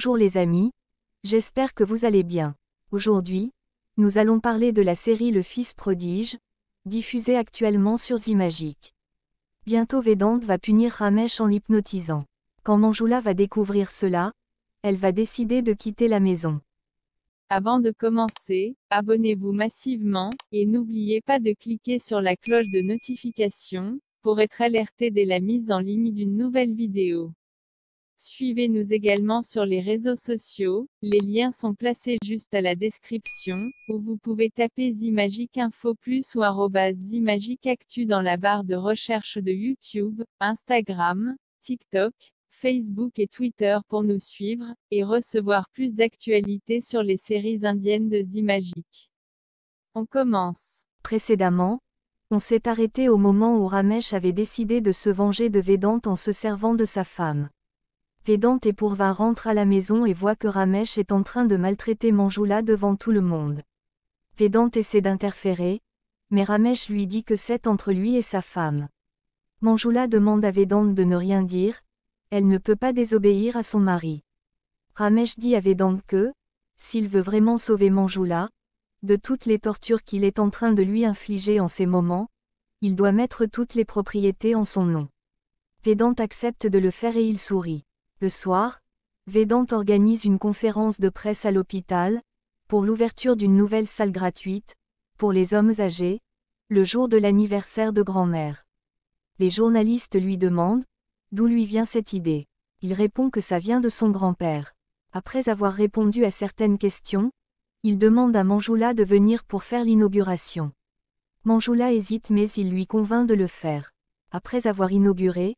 Bonjour les amis, j'espère que vous allez bien. Aujourd'hui, nous allons parler de la série Le Fils prodige, diffusée actuellement sur Zimagic. Bientôt Védante va punir Ramesh en l'hypnotisant. Quand Manjula va découvrir cela, elle va décider de quitter la maison. Avant de commencer, abonnez-vous massivement, et n'oubliez pas de cliquer sur la cloche de notification, pour être alerté dès la mise en ligne d'une nouvelle vidéo. Suivez-nous également sur les réseaux sociaux, les liens sont placés juste à la description, ou vous pouvez taper Zimagic Info Plus ou Zimagic Actu dans la barre de recherche de YouTube, Instagram, TikTok, Facebook et Twitter pour nous suivre, et recevoir plus d'actualités sur les séries indiennes de Zimagic. On commence. Précédemment, on s'est arrêté au moment où Ramesh avait décidé de se venger de Vedant en se servant de sa femme. Pédante et Pourva rentrent à la maison et voient que Ramesh est en train de maltraiter Manjula devant tout le monde. Pédante essaie d'interférer, mais Ramesh lui dit que c'est entre lui et sa femme. Manjula demande à Vedante de ne rien dire, elle ne peut pas désobéir à son mari. Ramesh dit à Vedante que, s'il veut vraiment sauver Manjula, de toutes les tortures qu'il est en train de lui infliger en ces moments, il doit mettre toutes les propriétés en son nom. Vedante accepte de le faire et il sourit. Le soir, Vedant organise une conférence de presse à l'hôpital, pour l'ouverture d'une nouvelle salle gratuite, pour les hommes âgés, le jour de l'anniversaire de grand-mère. Les journalistes lui demandent d'où lui vient cette idée. Il répond que ça vient de son grand-père. Après avoir répondu à certaines questions, il demande à Manjoula de venir pour faire l'inauguration. Manjoula hésite mais il lui convainc de le faire. Après avoir inauguré,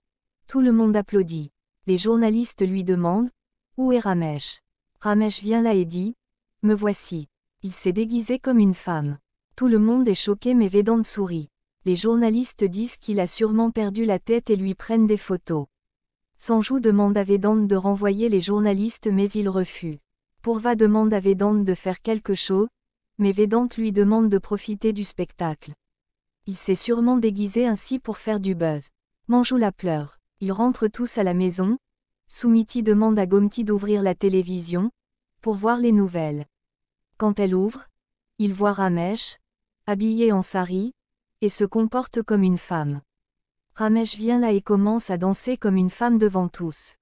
tout le monde applaudit. Les journalistes lui demandent Où est Ramesh Ramesh vient là et dit Me voici. Il s'est déguisé comme une femme. Tout le monde est choqué mais Vedant sourit. Les journalistes disent qu'il a sûrement perdu la tête et lui prennent des photos. Sanjou demande à Vedant de renvoyer les journalistes mais il refuse. Pourva demande à Vedant de faire quelque chose, mais Vedant lui demande de profiter du spectacle. Il s'est sûrement déguisé ainsi pour faire du buzz. Manjou la pleure. Ils rentrent tous à la maison. Soumiti demande à Gomti d'ouvrir la télévision pour voir les nouvelles. Quand elle ouvre, il voit Ramesh, habillé en sari, et se comporte comme une femme. Ramesh vient là et commence à danser comme une femme devant tous.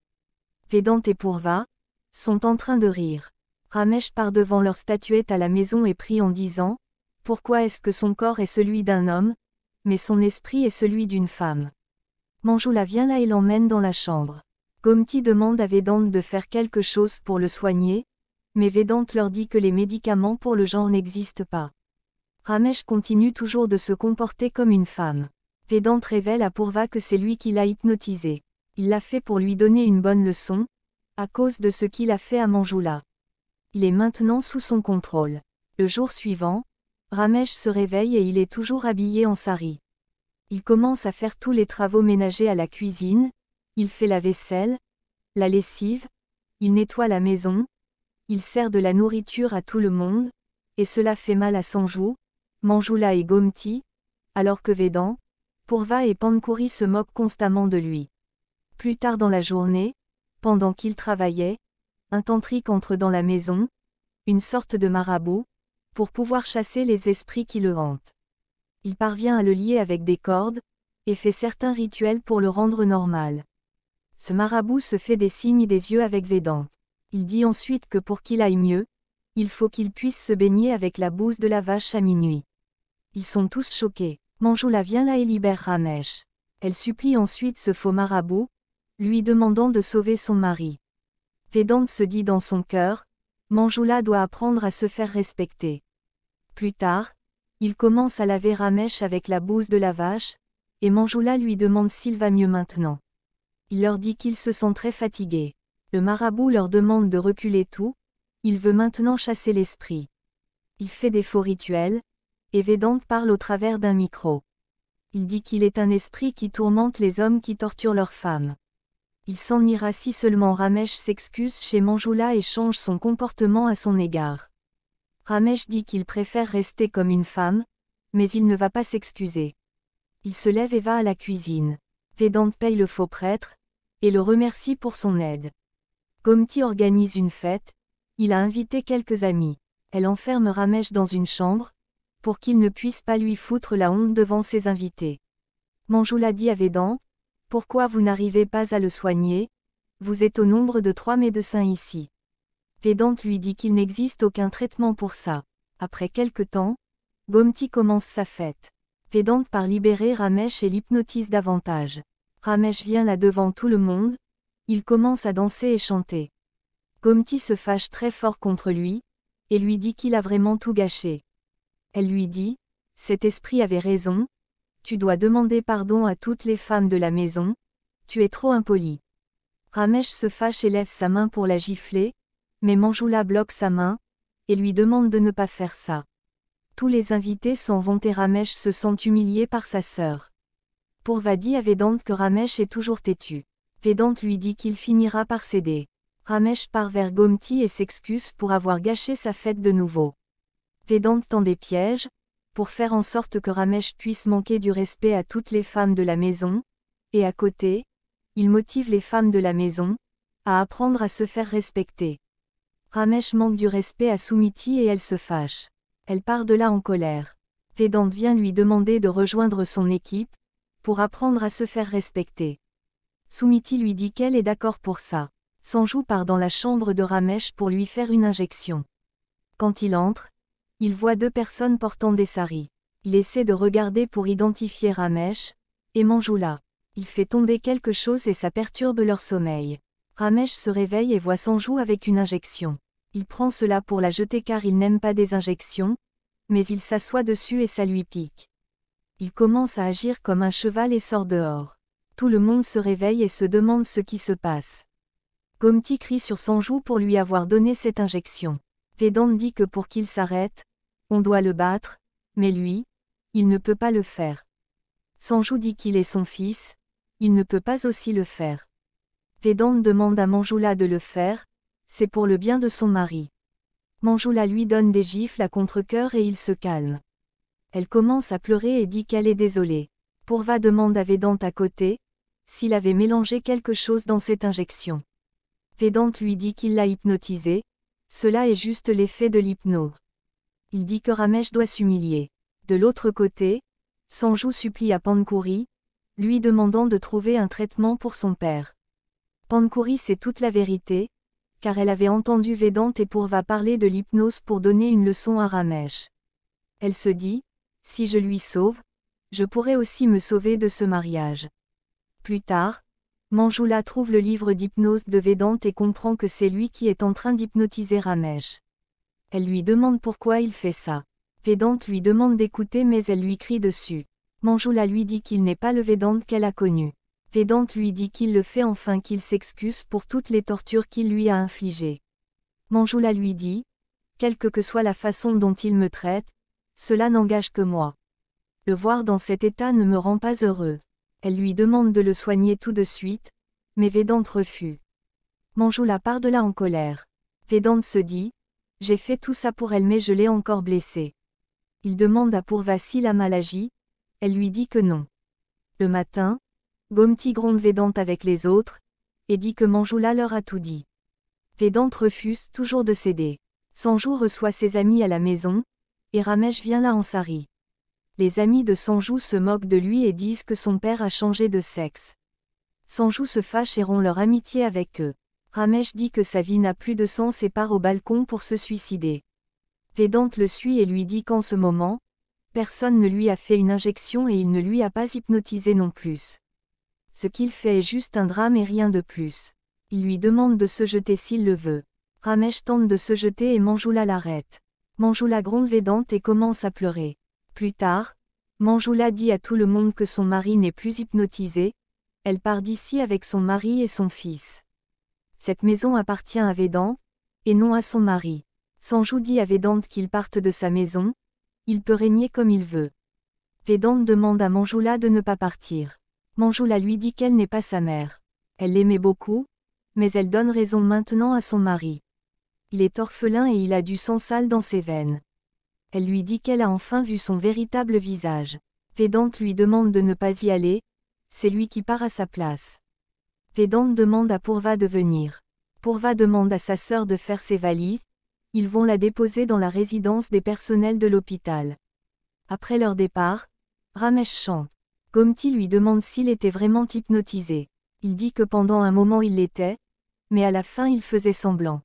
Vedant et Pourva sont en train de rire. Ramesh part devant leur statuette à la maison et prie en disant Pourquoi est-ce que son corps est celui d'un homme, mais son esprit est celui d'une femme Manjoula vient là et l'emmène dans la chambre. Gomti demande à Vedante de faire quelque chose pour le soigner, mais Vedante leur dit que les médicaments pour le genre n'existent pas. Ramesh continue toujours de se comporter comme une femme. Vedante révèle à Pourva que c'est lui qui l'a hypnotisé. Il l'a fait pour lui donner une bonne leçon, à cause de ce qu'il a fait à Manjula. Il est maintenant sous son contrôle. Le jour suivant, Ramesh se réveille et il est toujours habillé en sari. Il commence à faire tous les travaux ménagers à la cuisine, il fait la vaisselle, la lessive, il nettoie la maison, il sert de la nourriture à tout le monde, et cela fait mal à Sanjou, Manjoula et Gomti, alors que Védan, Pourva et Pankouri se moquent constamment de lui. Plus tard dans la journée, pendant qu'il travaillait, un tantrique entre dans la maison, une sorte de marabout, pour pouvoir chasser les esprits qui le hantent il parvient à le lier avec des cordes, et fait certains rituels pour le rendre normal. Ce marabout se fait des signes des yeux avec Védante. Il dit ensuite que pour qu'il aille mieux, il faut qu'il puisse se baigner avec la bouse de la vache à minuit. Ils sont tous choqués. Manjoula vient là et libère Ramesh. Elle supplie ensuite ce faux marabout, lui demandant de sauver son mari. Védante se dit dans son cœur, Manjoula doit apprendre à se faire respecter. Plus tard, il commence à laver Ramesh avec la bouse de la vache, et Manjoula lui demande s'il va mieux maintenant. Il leur dit qu'il se sent très fatigué. Le marabout leur demande de reculer tout, il veut maintenant chasser l'esprit. Il fait des faux rituels, et Vedant parle au travers d'un micro. Il dit qu'il est un esprit qui tourmente les hommes qui torturent leurs femmes. Il s'en ira si seulement Ramesh s'excuse chez Manjula et change son comportement à son égard. Ramesh dit qu'il préfère rester comme une femme, mais il ne va pas s'excuser. Il se lève et va à la cuisine. Vedant paye le faux prêtre, et le remercie pour son aide. Gomti organise une fête, il a invité quelques amis. Elle enferme Ramesh dans une chambre, pour qu'il ne puisse pas lui foutre la honte devant ses invités. Manjula dit à Vedant « Pourquoi vous n'arrivez pas à le soigner Vous êtes au nombre de trois médecins ici. Pédante lui dit qu'il n'existe aucun traitement pour ça. Après quelque temps, Gomti commence sa fête. Pédante part libérer Ramesh et l'hypnotise davantage. Ramesh vient là devant tout le monde, il commence à danser et chanter. Gomti se fâche très fort contre lui, et lui dit qu'il a vraiment tout gâché. Elle lui dit, Cet esprit avait raison, tu dois demander pardon à toutes les femmes de la maison, tu es trop impoli. Ramesh se fâche et lève sa main pour la gifler, mais Manjoula bloque sa main, et lui demande de ne pas faire ça. Tous les invités s'en vont et Ramesh se sent humilié par sa sœur. dit à Vedante que Ramesh est toujours têtu. Vedante lui dit qu'il finira par céder. Ramesh part vers Gomti et s'excuse pour avoir gâché sa fête de nouveau. Vedante tend des pièges, pour faire en sorte que Ramesh puisse manquer du respect à toutes les femmes de la maison, et à côté, il motive les femmes de la maison, à apprendre à se faire respecter. Ramesh manque du respect à Sumiti et elle se fâche. Elle part de là en colère. Vedant vient lui demander de rejoindre son équipe, pour apprendre à se faire respecter. Sumiti lui dit qu'elle est d'accord pour ça. Sanjou part dans la chambre de Ramesh pour lui faire une injection. Quand il entre, il voit deux personnes portant des saris. Il essaie de regarder pour identifier Ramesh, et Manjula. Il fait tomber quelque chose et ça perturbe leur sommeil. Ramesh se réveille et voit Sanjou avec une injection. Il prend cela pour la jeter car il n'aime pas des injections, mais il s'assoit dessus et ça lui pique. Il commence à agir comme un cheval et sort dehors. Tout le monde se réveille et se demande ce qui se passe. Gomti crie sur Sanjou pour lui avoir donné cette injection. Vedant dit que pour qu'il s'arrête, on doit le battre, mais lui, il ne peut pas le faire. Sanjou dit qu'il est son fils, il ne peut pas aussi le faire. Védante demande à Manjoula de le faire, c'est pour le bien de son mari. Manjoula lui donne des gifles à contre-coeur et il se calme. Elle commence à pleurer et dit qu'elle est désolée. Pourva demande à Vedante à côté s'il avait mélangé quelque chose dans cette injection. Védante lui dit qu'il l'a hypnotisé, cela est juste l'effet de l'hypno. Il dit que Ramesh doit s'humilier. De l'autre côté, Sanjou supplie à Pankuri, lui demandant de trouver un traitement pour son père. Pankuri sait toute la vérité, car elle avait entendu Vedante et Pourva parler de l'hypnose pour donner une leçon à Ramesh. Elle se dit, si je lui sauve, je pourrais aussi me sauver de ce mariage. Plus tard, Manjula trouve le livre d'hypnose de Vedante et comprend que c'est lui qui est en train d'hypnotiser Ramesh. Elle lui demande pourquoi il fait ça. Vedante lui demande d'écouter mais elle lui crie dessus. Manjula lui dit qu'il n'est pas le Vedante qu'elle a connu. Vedante lui dit qu'il le fait enfin qu'il s'excuse pour toutes les tortures qu'il lui a infligées. Manjoula lui dit, quelle que soit la façon dont il me traite, cela n'engage que moi. Le voir dans cet état ne me rend pas heureux. Elle lui demande de le soigner tout de suite, mais Vedante refuse. Manjoula part de là en colère. Vedante se dit, j'ai fait tout ça pour elle mais je l'ai encore blessée. Il demande à Pourvassi la maladie, elle lui dit que non. Le matin, Gomti gronde Védante avec les autres, et dit que Manjoula leur a tout dit. Védante refuse toujours de céder. Sanjou reçoit ses amis à la maison, et Ramesh vient là en sari. Les amis de Sanjou se moquent de lui et disent que son père a changé de sexe. Sanjou se fâche et rompt leur amitié avec eux. Ramesh dit que sa vie n'a plus de sens et part au balcon pour se suicider. Védante le suit et lui dit qu'en ce moment, personne ne lui a fait une injection et il ne lui a pas hypnotisé non plus. Ce qu'il fait est juste un drame et rien de plus. Il lui demande de se jeter s'il le veut. Ramesh tente de se jeter et Manjula l'arrête. Manjula gronde védante et commence à pleurer. Plus tard, Manjula dit à tout le monde que son mari n'est plus hypnotisé. Elle part d'ici avec son mari et son fils. Cette maison appartient à Védant, et non à son mari. Sanjou dit à Védante qu'il parte de sa maison. Il peut régner comme il veut. Védante demande à Manjula de ne pas partir la lui dit qu'elle n'est pas sa mère. Elle l'aimait beaucoup, mais elle donne raison maintenant à son mari. Il est orphelin et il a du sang sale dans ses veines. Elle lui dit qu'elle a enfin vu son véritable visage. Védante lui demande de ne pas y aller, c'est lui qui part à sa place. Védante demande à Pourva de venir. Pourva demande à sa sœur de faire ses valises, ils vont la déposer dans la résidence des personnels de l'hôpital. Après leur départ, Ramesh chante. Gomti lui demande s'il était vraiment hypnotisé. Il dit que pendant un moment il l'était, mais à la fin il faisait semblant.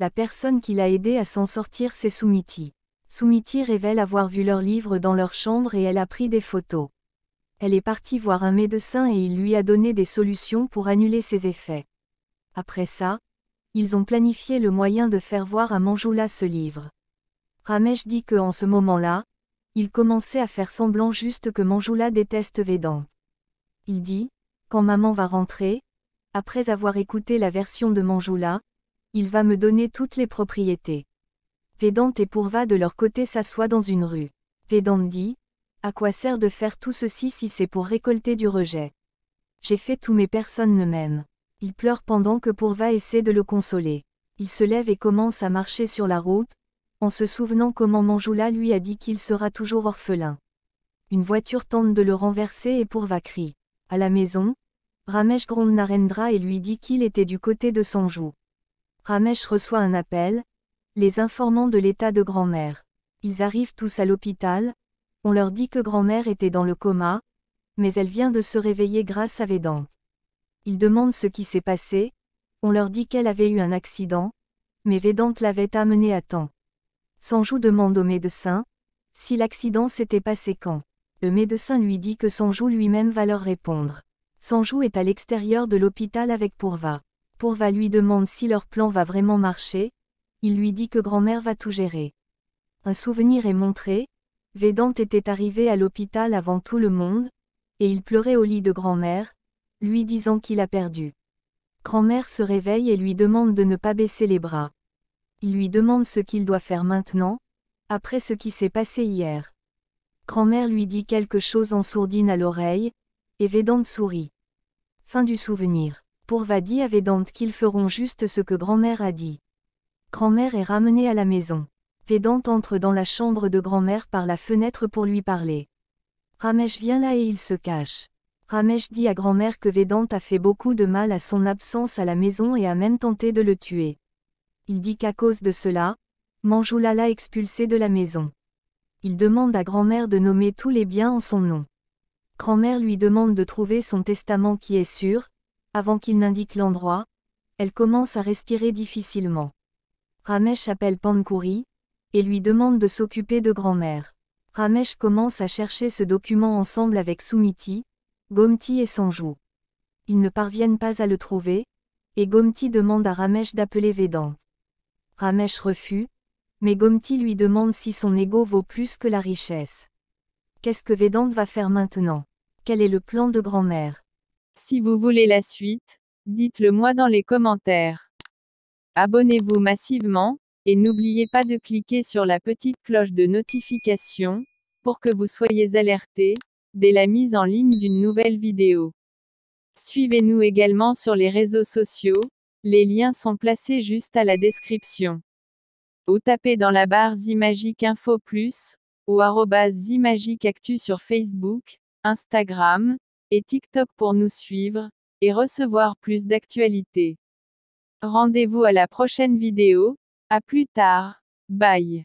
La personne qui l'a aidé à s'en sortir c'est Soumiti. Soumiti révèle avoir vu leur livre dans leur chambre et elle a pris des photos. Elle est partie voir un médecin et il lui a donné des solutions pour annuler ses effets. Après ça, ils ont planifié le moyen de faire voir à Manjula ce livre. Ramesh dit que en ce moment-là, il commençait à faire semblant juste que Manjoula déteste Védan. Il dit, quand maman va rentrer, après avoir écouté la version de Manjoula, il va me donner toutes les propriétés. Védant et Pourva de leur côté s'assoient dans une rue. Védant dit, à quoi sert de faire tout ceci si c'est pour récolter du rejet J'ai fait tout mes personnes ne m'aime. Il pleure pendant que Pourva essaie de le consoler. Il se lève et commence à marcher sur la route, en se souvenant comment Manjoula lui a dit qu'il sera toujours orphelin. Une voiture tente de le renverser et pourva crie. À la maison, Ramesh gronde Narendra et lui dit qu'il était du côté de son Sanjou. Ramesh reçoit un appel, les informant de l'état de grand-mère. Ils arrivent tous à l'hôpital, on leur dit que grand-mère était dans le coma, mais elle vient de se réveiller grâce à Vedant. Ils demandent ce qui s'est passé, on leur dit qu'elle avait eu un accident, mais Vedant l'avait amenée à temps. Sanjou demande au médecin si l'accident s'était passé quand. Le médecin lui dit que Sanjou lui-même va leur répondre. Sanjou est à l'extérieur de l'hôpital avec Pourva. Pourva lui demande si leur plan va vraiment marcher. Il lui dit que grand-mère va tout gérer. Un souvenir est montré. Vedant était arrivé à l'hôpital avant tout le monde, et il pleurait au lit de grand-mère, lui disant qu'il a perdu. Grand-mère se réveille et lui demande de ne pas baisser les bras. Il lui demande ce qu'il doit faire maintenant, après ce qui s'est passé hier. Grand-mère lui dit quelque chose en sourdine à l'oreille, et Vedante sourit. Fin du souvenir. Pourva dit à Vedante qu'ils feront juste ce que grand-mère a dit. Grand-mère est ramenée à la maison. Vedante entre dans la chambre de grand-mère par la fenêtre pour lui parler. Ramesh vient là et il se cache. Ramesh dit à grand-mère que Vedante a fait beaucoup de mal à son absence à la maison et a même tenté de le tuer. Il dit qu'à cause de cela, l'a expulsé de la maison. Il demande à grand-mère de nommer tous les biens en son nom. Grand-mère lui demande de trouver son testament qui est sûr, avant qu'il n'indique l'endroit, elle commence à respirer difficilement. Ramesh appelle Pankuri, et lui demande de s'occuper de grand-mère. Ramesh commence à chercher ce document ensemble avec Sumiti, Gomti et Sanju. Ils ne parviennent pas à le trouver, et Gomti demande à Ramesh d'appeler Vedant. Ramesh refuse, mais Gomti lui demande si son ego vaut plus que la richesse. Qu'est-ce que Vedant va faire maintenant Quel est le plan de grand-mère Si vous voulez la suite, dites-le moi dans les commentaires. Abonnez-vous massivement, et n'oubliez pas de cliquer sur la petite cloche de notification, pour que vous soyez alerté, dès la mise en ligne d'une nouvelle vidéo. Suivez-nous également sur les réseaux sociaux, les liens sont placés juste à la description. Ou tapez dans la barre Zimagic Info Plus, ou Actu sur Facebook, Instagram et TikTok pour nous suivre et recevoir plus d'actualités. Rendez-vous à la prochaine vidéo, à plus tard, bye.